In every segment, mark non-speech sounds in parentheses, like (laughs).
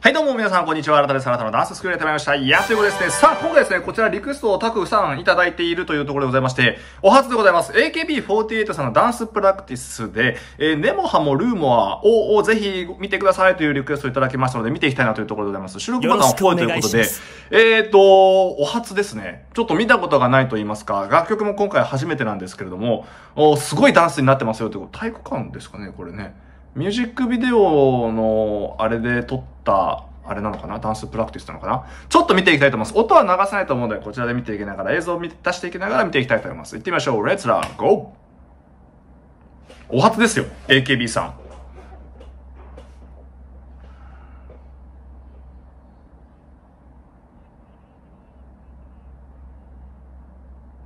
はい、どうも皆さん、こんにちは。新たです。あなたのダンススクールやってまいりました。いや、ということですね。さあ、今回ですね、こちらリクエストをたくさんいただいているというところでございまして、お初でございます。AKB48 さんのダンスプラクティスで、えー、ネモハもルーモアををぜひ見てくださいというリクエストをいただきましたので、見ていきたいなというところでございます。収録ボタンをフォということで、えっ、ー、と、お初ですね。ちょっと見たことがないと言いますか、楽曲も今回初めてなんですけれども、おすごいダンスになってますよって、こと、体育館ですかね、これね。ミュージックビデオのあれで撮った、あれなのかなダンスプラクティスなのかなちょっと見ていきたいと思います。音は流さないと思うので、こちらで見ていきながら、映像を出していきながら見ていきたいと思います。行ってみましょう。レッツラー、ゴーお初ですよ、AKB さ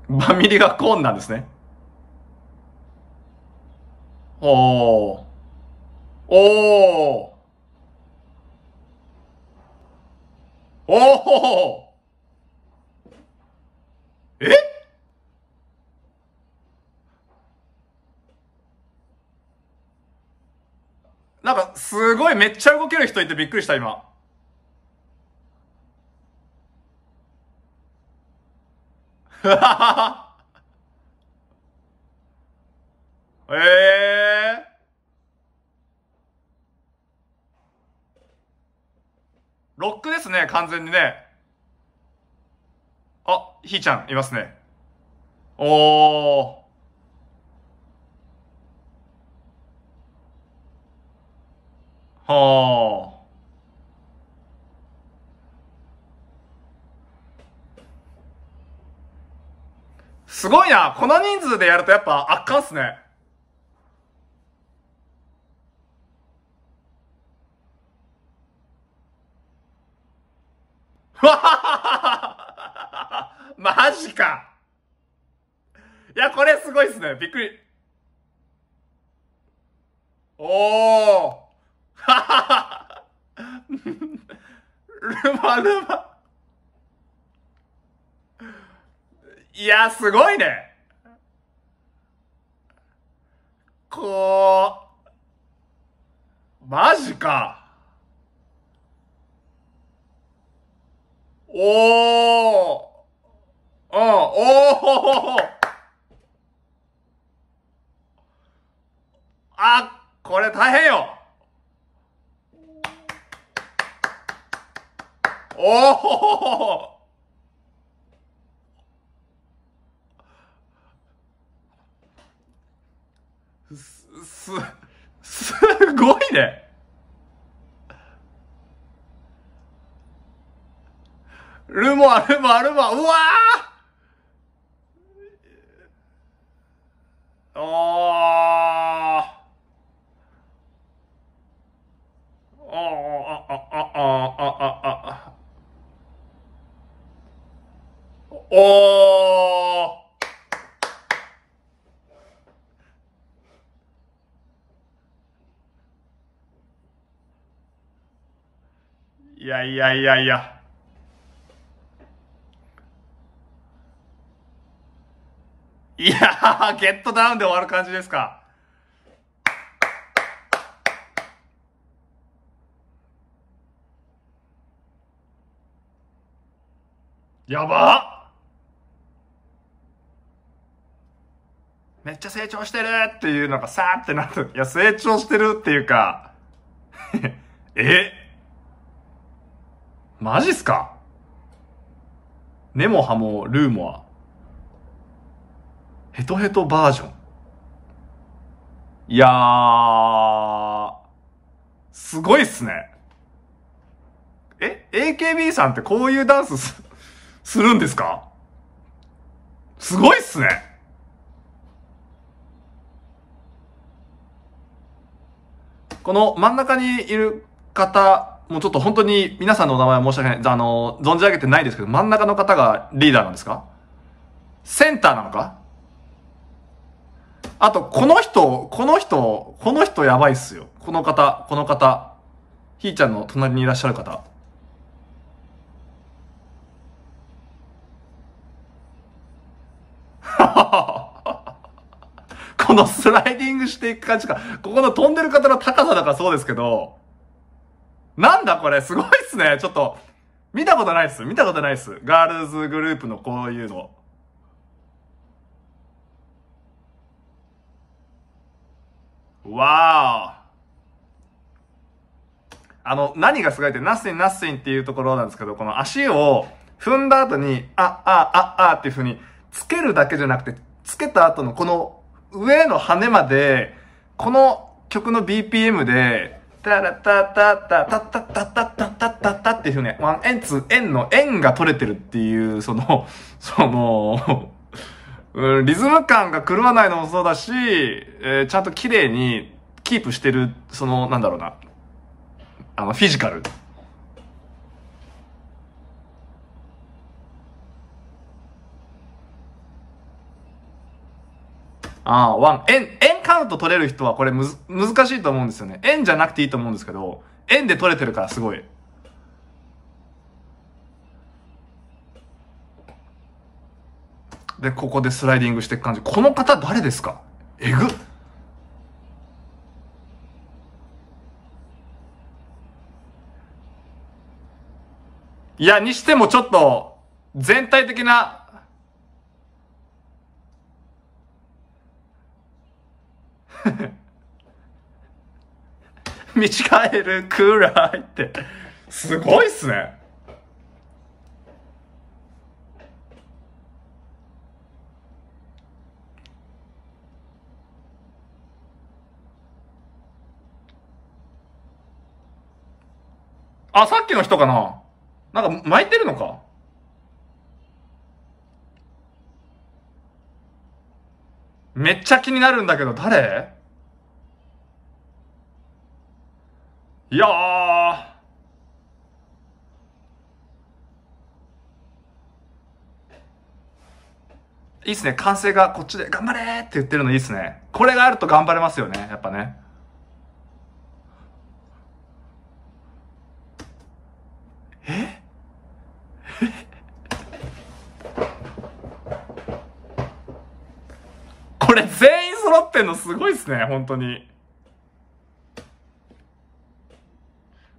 ん。バミリがコーンなんですね。おー。おおおおえなんか、すごいめっちゃ動ける人いてびっくりした、今。え (laughs) えーロックですね、完全にね。あ、ひーちゃん、いますね。おー。はあ。すごいな。この人数でやるとやっぱ圧巻っすね。わ (laughs) マジかいや、これすごいっすね。びっくり。おールマルマ。いや、すごいね。こう。マジか。おーあん、おーあ、これ大変よおおす、す、すごいねルモア、ルモア、ルモア、うわーあーああああああおーいやいやいやいや。いやー、ゲットダウンで終わる感じですか。やばめっちゃ成長してるっていうのがさーってなる。いや、成長してるっていうか (laughs) えマジっすか根も葉もルーもは。ヘトヘトバージョン。いやー、すごいっすね。え、AKB さんってこういうダンスす、(laughs) するんですかすごいっすね。この真ん中にいる方、もうちょっと本当に皆さんのお名前は申し訳ない。あの、存じ上げてないですけど、真ん中の方がリーダーなんですかセンターなのかあと、この人、この人、この人やばいっすよ。この方、この方。ひーちゃんの隣にいらっしゃる方。(laughs) このスライディングしていく感じか。ここの飛んでる方の高さだからそうですけど。なんだこれ、すごいっすね。ちょっと、見たことないっす。見たことないっす。ガールズグループのこういうの。わーあの、何がすごいって、ナッセンナッセンっていうところなんですけど、この足を踏んだ後に、あ、あ、あ、あっていう風に、つけるだけじゃなくて、つけた後のこの上の羽まで、この曲の BPM で、タラタタタタタタタタタタっていう風に、ワンエンツ、円の円が取れてるっていう、その、その、うん、リズム感が狂わないのもそうだし、えー、ちゃんと綺麗にキープしてる、その、なんだろうな、あの、フィジカル。ああ、ワン。円、円カウント取れる人はこれむず、難しいと思うんですよね。円じゃなくていいと思うんですけど、円で取れてるからすごい。で、ここでスライディングしていく感じ。この方誰ですかえぐいや、にしてもちょっと、全体的な、(laughs) 見違えるくらいって、すごいっすね。あ、さっきの人かななんか巻いてるのかめっちゃ気になるんだけど、誰いやー。いいっすね。歓声がこっちで頑張れって言ってるのいいっすね。これがあると頑張れますよね。やっぱね。んのすごいっすね、本当に。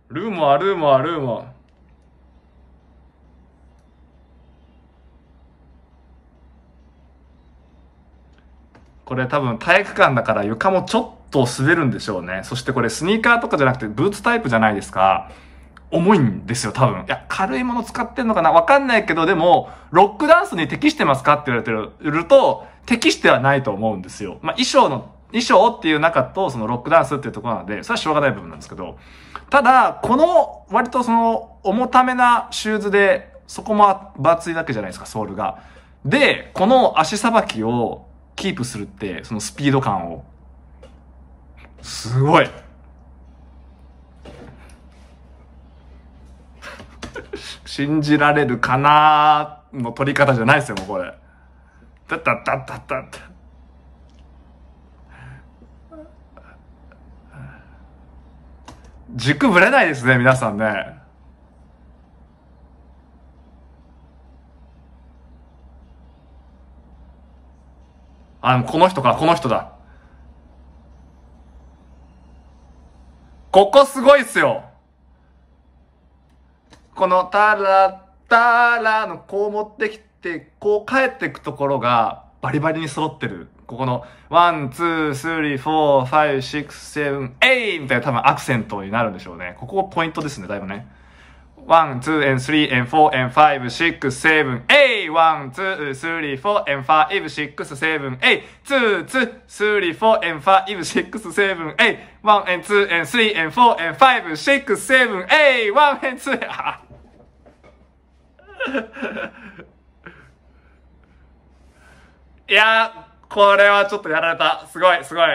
ルーモア、ルーモア、ルーモア。これ多分体育館だから床もちょっと滑るんでしょうね。そしてこれスニーカーとかじゃなくてブーツタイプじゃないですか。重いんですよ、多分。いや、軽いもの使ってんのかなわかんないけど、でも、ロックダンスに適してますかって言われてると、適してはないと思うんですよ。まあ、衣装の、衣装っていう中と、そのロックダンスっていうところなので、それはしょうがない部分なんですけど、ただ、この、割とその、重ためなシューズで、そこもバツいだけじゃないですか、ソールが。で、この足さばきをキープするって、そのスピード感を。すごい。(laughs) 信じられるかなの取り方じゃないですよ、もうこれ。たったったったったった。軸ぶれないですね、皆さんね。あ、この人か、この人だ。ここすごいっすよ。このタラタラのこう持ってきて、こう帰っていくところがバリバリに揃ってる。ここの、ワン、ツー、スリー、フォー、ファイブ、シックス、セブン、エイみたいな多分アクセントになるんでしょうね。ここポイントですね、だいぶね。One, two, and three, and four, and five, six, eight. seven, One, two, three, four, and five, six, eight. seven, Two, two, three, four, and five, six, eight. seven, One, and two, and three, and four, and five, six, eight. seven, One, and t w 2, いやー、これはちょっとやられた。すごい、すごい。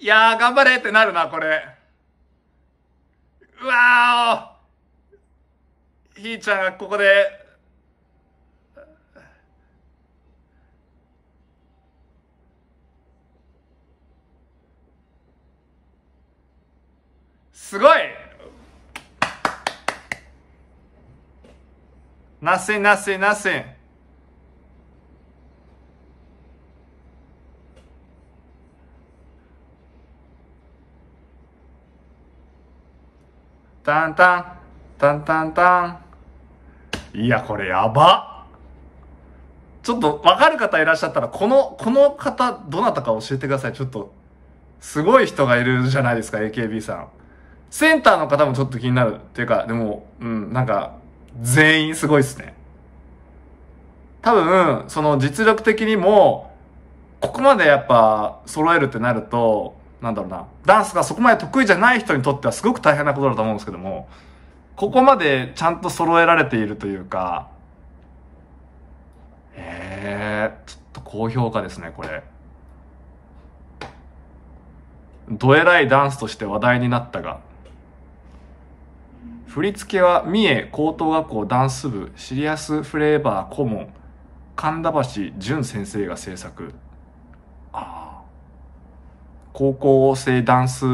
いやー、頑張れってなるな、これ。うわーひーちゃんがここで、すごいナッセンナッセンナッセン。タンタン、タンタンタン。いや、これやばちょっとわかる方いらっしゃったら、この、この方、どなたか教えてください。ちょっと、すごい人がいるじゃないですか、AKB さん。センターの方もちょっと気になる。っていうか、でも、うん、なんか、全員すごいっすね。多分、その実力的にも、ここまでやっぱ揃えるってなると、なんだろうな、ダンスがそこまで得意じゃない人にとってはすごく大変なことだと思うんですけども、ここまでちゃんと揃えられているというか、えー、ちょっと高評価ですね、これ。どえらいダンスとして話題になったが、振り付けは三重高等学校ダンス部シリアスフレーバー顧問神田橋淳先生が制作。ああ。高校生ダンス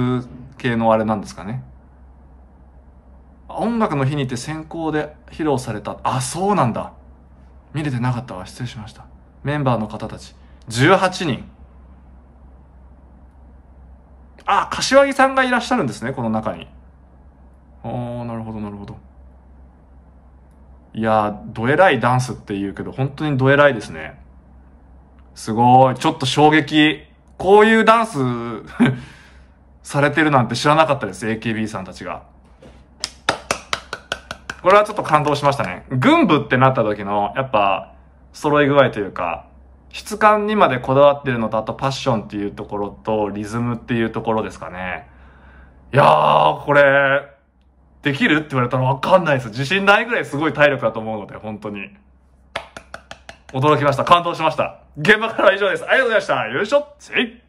系のあれなんですかね音楽の日にて先行で披露されたあそうなんだ見れてなかったわ失礼しましたメンバーの方たち18人あ柏木さんがいらっしゃるんですねこの中におー、なるほどなるほどいやどえらいダンスって言うけど本当にどえらいですねすごいちょっと衝撃こういうダンス (laughs) されてるなんて知らなかったです、AKB さんたちが。これはちょっと感動しましたね。軍部ってなった時の、やっぱ、揃い具合というか、質感にまでこだわってるのと、あとパッションっていうところと、リズムっていうところですかね。いやー、これ、できるって言われたらわかんないです。自信ないぐらいすごい体力だと思うので、本当に。驚きました。感動しました。現場からは以上です。ありがとうございました。よいしょ。せい。